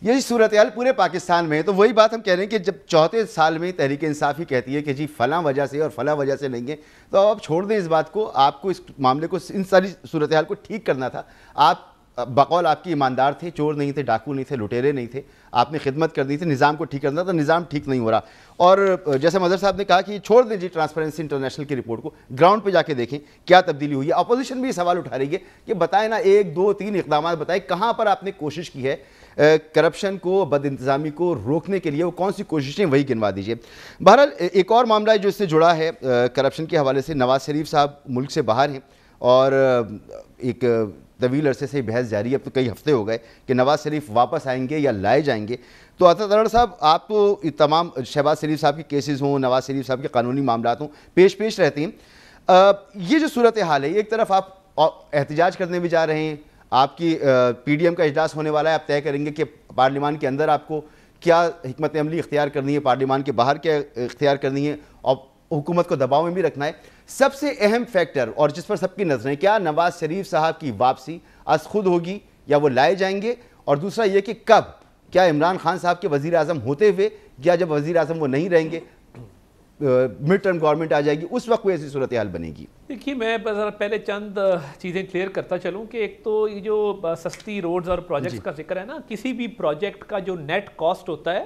यही सूरत हाल पूरे पाकिस्तान में है तो वही बात हम कह रहे हैं कि जब चौथे साल में तहरीक इंसाफ़ी कहती है कि जी फला वजह से और फला वजह से नहीं है तो अब छोड़ दें इस बात को आपको इस मामले को इन सारी सूरत हाल को ठीक करना था आप बकौल आपकी ईमानदार थे चोर नहीं थे डाकू नहीं थे लुटेरे नहीं थे आपने खिदमत कर दी थी निज़ाम को ठीक करना था तो निज़ाम ठीक नहीं हो रहा और जैसे मदर साहब ने कहा कि छोड़ दीजिए ट्रांसपेरेंसी इंटरनेशनल की रिपोर्ट को ग्राउंड पे जाके देखें क्या तब्दीली हुई है अपोजिशन भी सवाल उठा रही है कि बताएं ना एक दो तीन इकदाम बताएं कहाँ पर आपने कोशिश की है करप्शन को बद इंतज़ामी को रोकने के लिए वो कौन सी कोशिशें वही गिनवा दीजिए बहरहाल एक और मामला है जो इससे जुड़ा है करप्शन के हवाले से नवाज शरीफ साहब मुल्क से बाहर हैं और एक तवील अरसे से बहस जारी है अब तो कई हफ्ते हो गए कि नवाज़ शरीफ वापस आएंगे या लाए जाएंगे तो अता साहब आप तो तमाम शहबाज शरीफ साहब के केसेस हों नवाज़ शरीफ साहब के कानूनी मामला हों पेश पेश रहते हैं आ, ये जो सूरत हाल है एक तरफ आप एहतजाज करने भी जा रहे हैं आपकी पीडीएम का इजलास होने वाला है आप तय करेंगे कि पार्लियामान के अंदर आपको क्या हमत अमली इख्तियार करनी है पार्लियामान के बाहर क्या इख्तियार करनी है और हुकूमत को दबाव में भी रखना है सबसे अहम फैक्टर और जिस पर सबकी नजरें क्या नवाज शरीफ साहब की वापसी आज खुद होगी या वो लाए जाएंगे और दूसरा ये कि कब क्या इमरान खान साहब के वज़ी अजम होते हुए या जब वज़ी अजम वो नहीं रहेंगे मिड टर्म गवर्नमेंट आ जाएगी उस वक्त वो ऐसी सूरत हाल बनेगी देखिए मैं पहले चंद चीज़ें क्लियर करता चलूँ कि एक तो ये जो सस्ती रोड्स और प्रोजेक्ट्स का जिक्र है ना किसी भी प्रोजेक्ट का जो नेट कॉस्ट होता है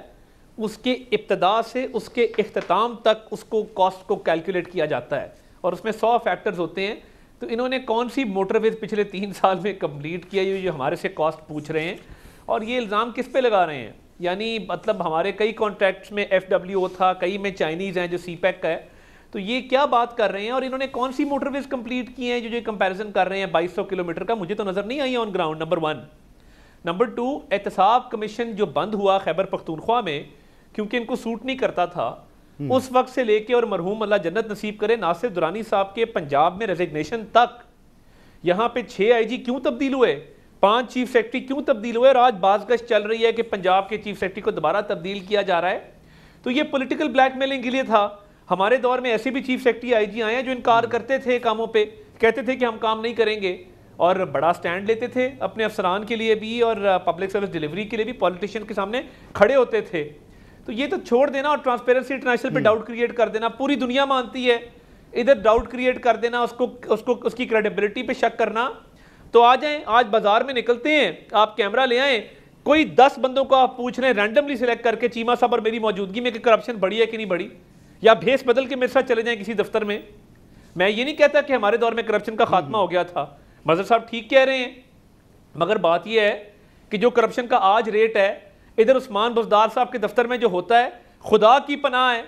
उसके इब्तदा से उसके अख्ताम तक उसको कॉस्ट को कैलकुलेट किया जाता है और उसमें सौ फैक्टर्स होते हैं तो इन्होंने कौन सी मोटरवेज पिछले तीन साल में कम्प्लीट किया ये जो हमारे से कॉस्ट पूछ रहे हैं और ये इल्ज़ाम किस पे लगा रहे हैं यानी मतलब हमारे कई कॉन्ट्रैक्ट्स में एफ डब्ल्यू था कई में चाइनीज़ हैं जो सी पैक e का है तो ये क्या बात कर रहे हैं और इन्होंने कौन सी मोटरवेज कंप्लीट की हैं जो जो कंपैरिजन कर रहे हैं 2200 किलोमीटर का मुझे तो नज़र नहीं आई on ground number one number two Ehtesab commission जो बंद हुआ खैबर पख्तूनख्वा में क्योंकि इनको सूट नहीं करता था हम्म। उस वक्त से लेके और मरहूम अल्लाह जन्नत नसीब करे नासिर दुरानी साहब के पंजाब में रेजिग्नेशन तक यहाँ पे छः आईजी क्यों तब्दील हुए पांच चीफ सेक्रेटरी क्यों तब्दील हुए और आज बाजगश चल रही है कि पंजाब के चीफ सेक्रेटरी को दोबारा तब्दील किया जा रहा है तो ये ब्लैक ब्लैकमेलिंग के लिए था हमारे दौर में ऐसे भी चीफ सेक्रेटरी जी आए हैं जो इनकार हम्म। करते थे कामों पर कहते थे कि हम काम नहीं करेंगे और बड़ा स्टैंड लेते थे अपने अफसरान के लिए भी और पब्लिक सर्विस डिलीवरी के लिए भी पॉलिटिशियन के सामने खड़े होते थे तो ये तो छोड़ देना और ट्रांसपेरेंसी इंटरनेशनल पे डाउट हम्म। क्रिएट कर देना पूरी दुनिया मानती है इधर डाउट क्रिएट कर देना उसको उसको उसकी क्रेडिबिलिटी पे शक करना तो आ जाएं आज बाजार में निकलते हैं आप कैमरा ले आए कोई दस बंदों को आप पूछ रहे हैं रैंडमली सिलेक्ट करके चीमा साहब और मेरी मौजूदगी में कि करप्शन बढ़ी है कि नहीं बढ़ी या भेस बदल के मेरे साथ चले जाएं किसी दफ्तर में मैं ये नहीं कहता कि हमारे दौर में करप्शन का खात्मा हम्म। हो गया था मजहर साहब ठीक कह रहे हैं मगर बात यह है कि जो करप्शन का आज रेट है इधर उस्मान बजदार साहब के दफ्तर में जो होता है खुदा की पनाह है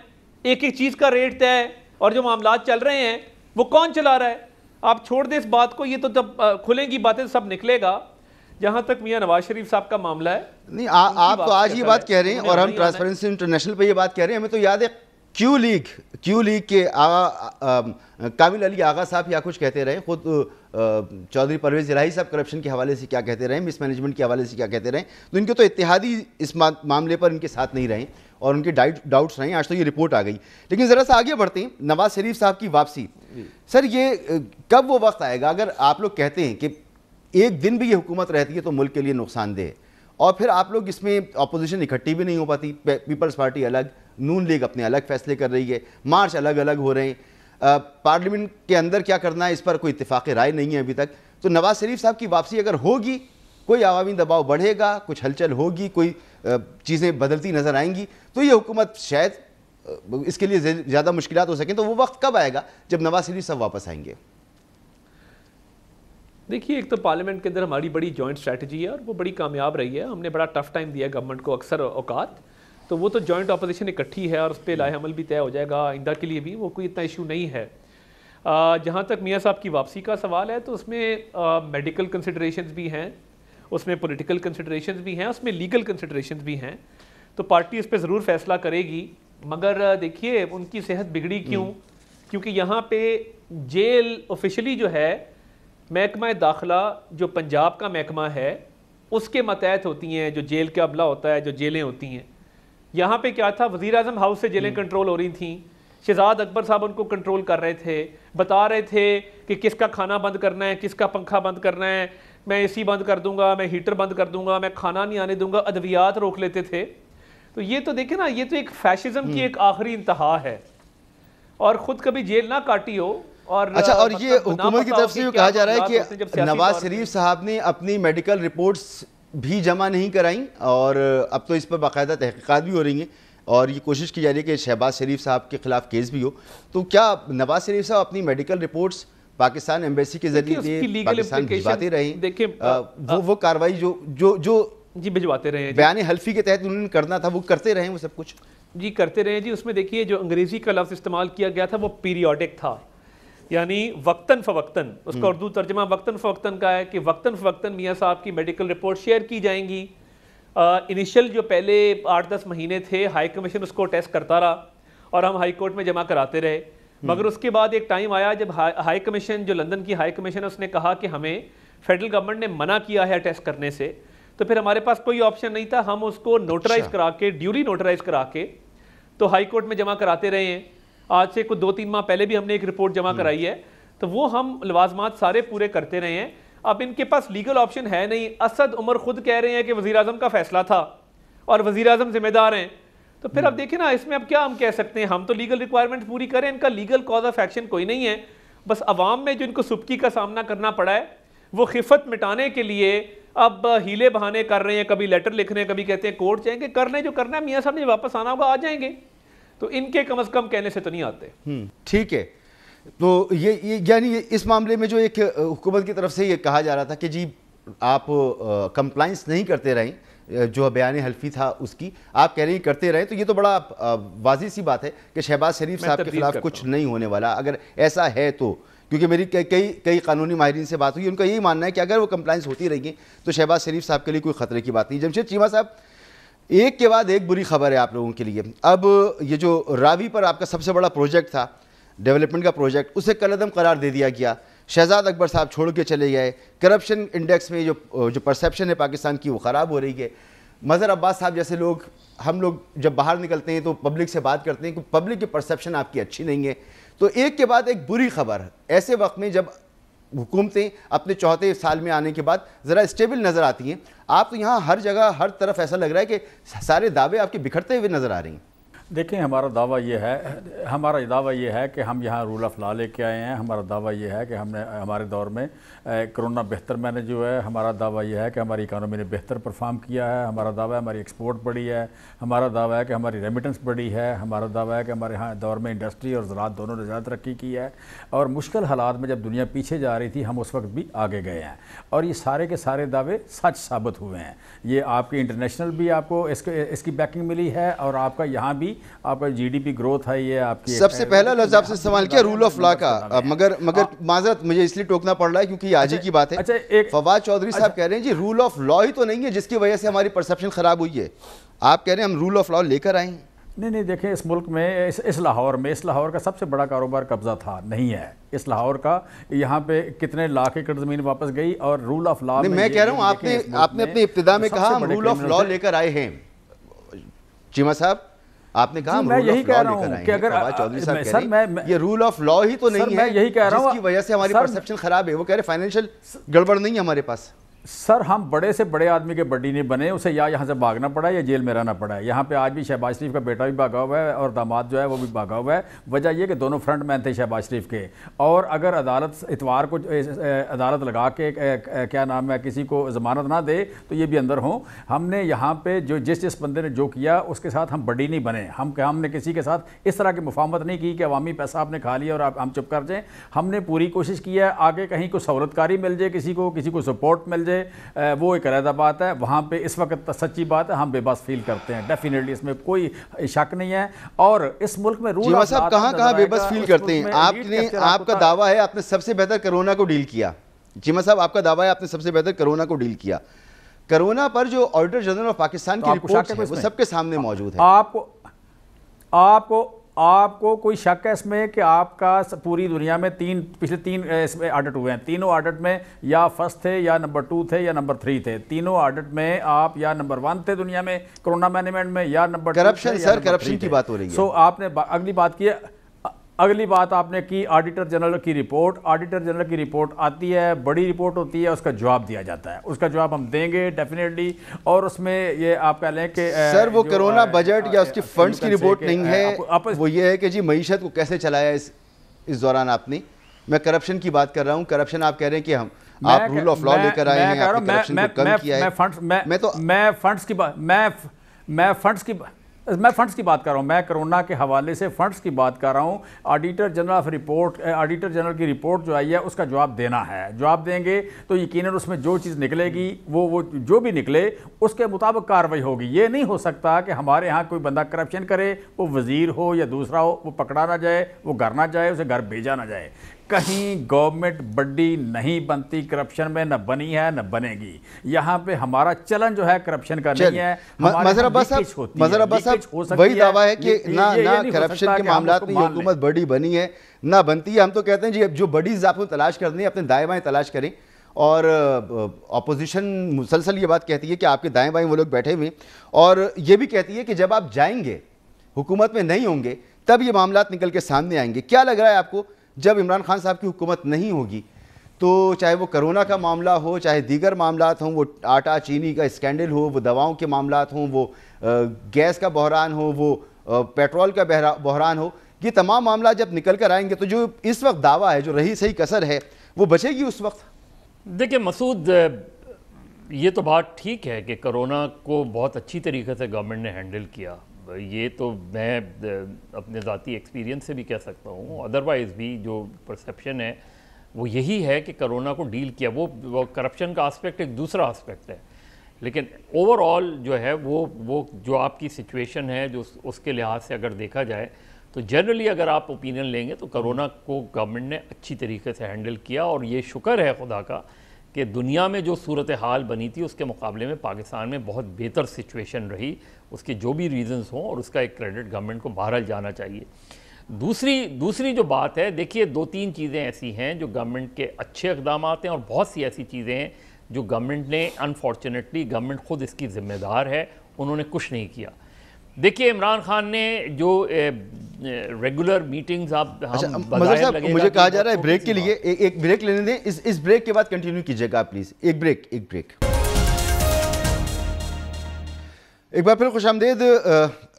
एक एक चीज़ का रेट तय है और जो मामला चल रहे हैं वो कौन चला रहा है आप छोड़ दें इस बात को ये तो जब खुलेंगी बातें तो सब निकलेगा जहाँ तक मियाँ नवाज शरीफ साहब का मामला है नहीं आ, आप तो आज ये बात कह रहे हैं और हम ट्रांसपेरेंसी इंटरनेशनल पर ये बात कह रहे हैं हमें तो याद है क्यू लीग क्यू लीग के आगा, आ, आ, कामिल अली आगा साहब या कुछ कहते रहे खुद चौधरी परवेज इलाही साहब करप्शन के हवाले से क्या कहते रहे मिसमैनेजमेंट के हवाले से क्या कहते रहे तो इनके तो इतिहादी इस मामले पर इनके साथ नहीं रहे और उनके डाउट्स रहे आज तो ये रिपोर्ट आ गई लेकिन ज़रा सा आगे बढ़ते हैं नवाज शरीफ साहब की वापसी सर ये कब वो वक्त आएगा अगर आप लोग कहते हैं कि एक दिन भी ये हुकूमत रहती है तो मुल्क के लिए नुकसानदेह है और फिर आप लोग इसमें अपोजिशन इकट्ठी भी नहीं हो पाती पीपल्स पार्टी अलग नून लीग अपने अलग फैसले कर रही है मार्च अलग अलग हो रहे हैं पार्लियामेंट के अंदर क्या करना है इस पर कोई इतफाक़ राय नहीं है अभी तक तो नवाज शरीफ साहब की वापसी अगर होगी कोई आवामी दबाव बढ़ेगा कुछ हलचल होगी कोई चीज़ें बदलती नज़र आएंगी तो ये हुकूमत शायद इसके लिए ज़्यादा मुश्किल हो सकें तो वो वक्त कब आएगा जब नवाज शरीफ साहब वापस आएंगे देखिए एक तो पार्लियामेंट के अंदर हमारी बड़ी जॉइंट स्ट्रेटजी है और वो बड़ी कामयाब रही है हमने बड़ा टफ टाइम दिया गवर्नमेंट को अक्सर औकात तो वो तो जॉइंट अपोजिशन इकट्ठी है और उस पर लाहमल भी तय हो जाएगा आइंदा के लिए भी वो कोई इतना इशू नहीं है जहाँ तक मियाँ साहब की वापसी का सवाल है तो उसमें मेडिकल कंसिड्रेशन भी हैं उसमें पोलिटिकल कंसिड्रेशन भी हैं उसमें लीगल कंसिड्रेशन भी हैं तो पार्टी इस पर ज़रूर फैसला करेगी मगर देखिए उनकी सेहत बिगड़ी क्यों हम्म। क्योंकि यहाँ पे जेल ऑफिशली जो है महकमा दाखला जो पंजाब का महकमा है उसके मतहत होती हैं जो जेल के अबला होता है जो जेलें होती हैं यहाँ पे क्या था वजीर अजम हाउस से जेलें कंट्रोल हम्म। हो रही थी शहजाद अकबर साहब उनको कंट्रोल कर रहे थे बता रहे थे कि किसका खाना बंद करना है किसका पंखा बंद करना है मैं एसी बंद कर दूंगा मैं हीटर बंद कर दूंगा मैं खाना नहीं आने दूंगा अद्वियात रोक लेते थे तो ये तो देखे ना ये तो एक फैशिज्म की हम्म। एक आखिरी इंतहा है और ख़ुद कभी जेल ना काटी हो और अच्छा और ये मतलब हुकूमत की तरफ से भी कहा जा रहा है कि नवाज शरीफ साहब ने अपनी मेडिकल रिपोर्ट्स भी जमा नहीं कराई और अब तो इस पर बाकायदा तहकीक़ात भी हो रही हैं और ये कोशिश की जा रही है कि शहबाज शरीफ साहब के खिलाफ केस भी हो तो क्या नवाज शरीफ साहब अपनी मेडिकल रिपोर्ट्स पाकिस्तान एम्बेसी के जरिए भिजवाते रहे देखिए वो वो कार्रवाई जो जो जो जी भिजवाते रहे बयान हल्फी के तहत उन्होंने करना था वो करते रहे वो सब कुछ जी करते रहे जी उसमें देखिए जो अंग्रेज़ी का लफ्ज़ इस्तेमाल किया गया था वो पीरियोडिक था यानी वक्तन फ़वक्तन उसका हम्म। उर्दू तर्जमा वक्तन फ़वक्तन का है कि वक्तन फ़वक्तन मियाँ साहब की मेडिकल रिपोर्ट शेयर की जाएंगी इनिशियल जो पहले आठ दस महीने थे हाई कमीशन उसको टेस्ट करता रहा और हम हाई कोर्ट में जमा कराते रहे हम्म। मगर उसके बाद एक टाइम आया जब हा, हाई कमीशन जो लंदन की हाई कमीशन है उसने कहा कि हमें फेडरल गवर्नमेंट ने मना किया है टेस्ट करने से तो फिर हमारे पास कोई ऑप्शन नहीं था हम उसको नोटराइज अच्छा। करा के ड्यूली नोटराइज करा के तो हाई कोर्ट में जमा कराते रहे हैं आज से कुछ दो तीन माह पहले भी हमने एक रिपोर्ट जमा हम्म। कराई है तो वो हम लवाजमात सारे पूरे करते रहे हैं अब इनके पास लीगल ऑप्शन है नहीं असद उमर खुद कह रहे हैं कि वजी अजम का फैसला था और वजी अजम जिम्मेदार हैं तो फिर अब हम्म। देखिए ना इसमें अब क्या हम कह सकते हैं हम तो लीगल रिक्वायरमेंट पूरी करें इनका लीगल कॉज ऑफ एक्शन कोई नहीं है बस अवाम में जो इनको सुबकी का सामना करना पड़ा है वो खिफत मिटाने के लिए अब हीले बहाने कर रहे हैं कभी लेटर लिख रहे हैं कभी कहते हैं कोर्ट जाएंगे कर जो करना है मियाँ साहब ने वापस आना होगा आ जाएंगे तो इनके कम अज कम कहने से तो नहीं आते हम्म, ठीक है तो ये, ये यानी इस मामले में जो एक हुकूमत की तरफ से ये कहा जा रहा था कि जी आप कंप्लाइंस नहीं करते रहें जो बयान हल्फी था उसकी आप कह रहे हैं करते रहे तो ये तो बड़ा वाजी सी बात है कि शहबाज शरीफ साहब के खिलाफ कुछ नहीं होने वाला अगर ऐसा है तो क्योंकि मेरी कई कई कानूनी माहरीन से बात हुई उनका यही मानना है कि अगर वो कंप्लाइंस होती रहेगी तो शहबाज शरीफ साहब के लिए कोई खतरे की बात नहीं जमशेद चीमा साहब एक के बाद एक बुरी खबर है आप लोगों के लिए अब ये जो रावी पर आपका सबसे बड़ा प्रोजेक्ट था डेवलपमेंट का प्रोजेक्ट उसे कलदम करार दे दिया गया शहजाद अकबर साहब छोड़ के चले गए करप्शन इंडेक्स में जो जो परसेप्शन है पाकिस्तान की वो ख़राब हो रही है मज़र अब्बास साहब जैसे लोग हम लोग जब बाहर निकलते हैं तो पब्लिक से बात करते हैं कि पब्लिक की परसेप्शन आपकी अच्छी नहीं है तो एक के बाद एक बुरी खबर ऐसे वक्त में जब हुकूमतें अपने चौथे साल में आने के बाद ज़रा स्टेबल नज़र आती हैं आप तो यहाँ हर जगह हर तरफ ऐसा लग रहा है कि सारे दावे आपके बिखरते हुए नज़र आ रही हैं देखें हमारा दावा यह है हमारा दावा यह है कि हम यहाँ रूल ऑफ लॉ लेके आए हैं हमारा दावा यह है कि हमने हमारे दौर में कोरोना बेहतर मैनेज हुआ है हमारा दावा यह है कि हमारी इकानमी ने बेहतर परफॉर्म किया है हमारा दावा है हमारी एक्सपोर्ट बढ़ी है हमारा दावा है कि हमारी रेमिटेंस बढ़ी है हमारा दावा है कि हमारे यहाँ दौर में इंडस्ट्री और ज़रात दोनों ने ज़्यादा तरक्की की है और मुश्किल हालात में जब दुनिया पीछे जा रही थी हम उस वक्त भी आगे गए हैं और ये सारे के सारे दावे सच साबित हुए हैं ये आपकी इंटरनेशनल भी आपको इसके इसकी बैकिंग मिली है और आपका यहाँ भी आपका जीडीपी ग्रोथ है ये आपकी सबसे पहला लफ्ज आपसे सवाल किया रूल ऑफ लॉ का मगर मगर माजरत मुझे इसलिए टोकना पड़ रहा है क्योंकि आज ही अच्छा, की बात है अच्छा, एक फवाद चौधरी साहब अच्छा। कह रहे हैं जी रूल ऑफ लॉ ही तो नहीं है जिसकी वजह से हमारी परसेप्शन खराब हुई है आप कह रहे हैं हम रूल ऑफ लॉ लेकर आए नहीं नहीं देखें इस मुल्क में इस, इस लाहौर में इस लाहौर का सबसे बड़ा कारोबार कब्ज़ा था नहीं है इस लाहौर का यहाँ पे कितने लाख एकड़ ज़मीन वापस गई और रूल ऑफ लॉ मैं कह रहा हूँ आपने आपने अपने इब्तदा में कहा रूल ऑफ लॉ लेकर आए हैं चीमा साहब आपने कहा मैं यही कह रहा हूँ कि अगर चौधरी साहब सर मैं ये रूल ऑफ लॉ ही तो नहीं है यही कह रहा हूँ वजह से हमारी परसेप्शन खराब है वो कह रहे फाइनेंशियल गड़बड़ नहीं है हमारे पास सर हम बड़े से बड़े आदमी के बड्डी नहीं बने उसे या यहाँ से भागना पड़ा या जेल में रहना पड़ा है यहाँ पे आज भी शहबाज शरीफ का बेटा भी भागा हुआ है और दामाद जो है वो भी भागा हुआ है वजह यह कि दोनों फ्रंट मैन थे शहबाज शरीफ के और अगर अदालत इतवार को अदालत लगा के क्या नाम है किसी को ज़मानत ना दे तो ये भी अंदर हों हमने यहाँ पर जो जिस जिस बंदे ने जो किया उसके साथ हम बड्डी नहीं बने हम हमने किसी के साथ इस तरह की मुफामत नहीं की कि अवामी पैसा आपने खा लिया और आप हम चुप कर जाएँ हमने पूरी कोशिश की है आगे कहीं को सहूलतकारी मिल जाए किसी को किसी को सपोर्ट मिल जाए बजे वो एक अलहदा बात है वहाँ पे इस वक्त सच्ची बात है हम बेबस फील करते हैं डेफिनेटली इसमें कोई शक नहीं है और इस मुल्क में रूल साहब कहाँ कहाँ बेबस फील करते हैं आपने आपका दावा है आपने सबसे बेहतर कोरोना को डील किया जीमा साहब आपका दावा है आपने सबसे बेहतर कोरोना को डील किया कोरोना पर जो ऑडिटर जनरल ऑफ पाकिस्तान की रिपोर्ट है वो सबके सामने मौजूद है आपको आपको आपको कोई शक है इसमें कि आपका पूरी दुनिया में तीन पिछले तीन इसमें ऑडिट हुए हैं तीनों ऑडिट में या फर्स्ट थे या नंबर टू थे या नंबर थ्री थे तीनों ऑडिट में आप या नंबर वन थे दुनिया में कोरोना मैनेजमेंट में या नंबर करप्शन सर करप्शन की बात हो रही है सो आपने अगली बात की है अगली बात आपने की ऑडिटर जनरल की रिपोर्ट ऑडिटर जनरल की रिपोर्ट आती है बड़ी रिपोर्ट होती है उसका जवाब दिया जाता है उसका जवाब हम देंगे डेफिनेटली और उसमें ये आप कह लें कि सर वो कोरोना बजट या उसकी फंड्स की रिपोर्ट नहीं है वो ये है कि जी मीशत को कैसे चलाया इस इस दौरान आपने मैं करप्शन की बात कर रहा हूँ करप्शन आप कह रहे हैं कि हम आप रूल ऑफ लॉ लेकर आए हैं मैं फंड मैं फंड्स की मैं मैं फंड्स तो की मैं फंड्स की बात कर रहा हूँ मैं कोरोना के हवाले से फंड्स की बात कर रहा हूँ auditor general of report auditor general की रिपोर्ट जो आई है उसका जवाब देना है जवाब देंगे तो यकीन उसमें जो चीज़ निकलेगी वो वो जो भी निकले उसके मुताबिक कार्रवाई होगी ये नहीं हो सकता कि हमारे यहाँ कोई बंदा करप्शन करे वो वज़ीर हो या दूसरा हो वो पकड़ा ना जाए वो घर ना जाए उसे घर भेजा ना जाए कहीं गवर्नमेंट बड्डी नहीं बनती करप्शन में न बनी है न बनेगी यहाँ पे हमारा चलन जो है करप्शन का नहीं है मजरा वही दावा है कि ना ना करप्शन के मामला में हुकूमत बड़ी बनी है ना बनती है हम तो कहते हैं जी अब जो बड़ी आपको तलाश करनी है अपने दाएं बाएं तलाश करें और अपोजिशन मुसलसल ये बात कहती है कि आपके दाएं बाएं वो लोग बैठे हुए और ये भी कहती है कि जब आप जाएंगे हुकूमत में नहीं होंगे तब ये मामला निकल के सामने आएंगे क्या लग रहा है आपको जब इमरान खान साहब की हुकूमत नहीं होगी तो चाहे वो करोना का मामला हो चाहे दीगर मामला हों वो आटा चीनी का स्कैंडल हो वो दवाओं के मामला हों वो गैस का बहरान हो वो पेट्रोल का बहरान हो ये तमाम मामला जब निकल कर आएंगे तो जो इस वक्त दावा है जो रही सही कसर है वो बचेगी उस वक्त देखिए मसूद ये तो बात ठीक है कि करोना को बहुत अच्छी तरीके से गवर्नमेंट ने हैंडल किया ये तो मैं अपने ज़ाती एक्सपीरियंस से भी कह सकता हूँ अदरवाइज़ भी जो परसेप्शन है वो यही है कि करोना को डील किया वो, वो करप्शन का आस्पेक्ट एक दूसरा आस्पेक्ट है लेकिन ओवरऑल जो है वो वो जो आपकी सिचुएशन है जो उसके लिहाज से अगर देखा जाए तो जनरली अगर आप ओपिनियन लेंगे तो करोना को गवर्नमेंट ने अच्छी तरीके से हैंडल किया और ये शुक्र है खुदा का कि दुनिया में जो सूरत हाल बनी थी उसके मुकाबले में पाकिस्तान में बहुत बेहतर सिचुएशन रही उसके जो भी रीज़न्स हों और उसका एक क्रेडिट गवर्नमेंट को बहरहाल जाना चाहिए दूसरी दूसरी जो बात है देखिए दो तीन चीज़ें ऐसी हैं जो गवर्नमेंट के अच्छे इकदाम हैं और बहुत सी ऐसी चीज़ें हैं जो गवर्नमेंट ने अनफॉर्चुनेटली गवर्नमेंट ख़ुद इसकी ज़िम्मेदार है उन्होंने कुछ नहीं किया देखिए इमरान खान ने जो रेगुलर मीटिंग्स आप अच्छा, साहब मुझे कहा जा रहा है ब्रेक के लिए एक, एक ब्रेक लेने दें इस इस ब्रेक के बाद कंटिन्यू कीजिएगा प्लीज़ एक ब्रेक एक ब्रेक एक बार फिर खुश आमदेद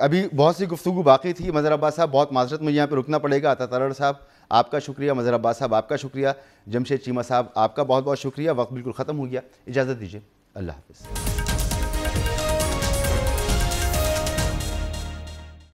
अभी बहुत सी गुफ्तु बाकी थी मज़र अब्बास साहब बहुत माजरत मुझे यहाँ पर रुकना पड़ेगा अता तरड़ साहब आपका शुक्रिया मज़र अब्बास साहब आपका शुक्रिया जमशेद चीमा साहब आपका बहुत बहुत शुक्रिया वक्त बिल्कुल ख़त्म हो गया इजाज़त दीजिए अल्लाह हाफिज़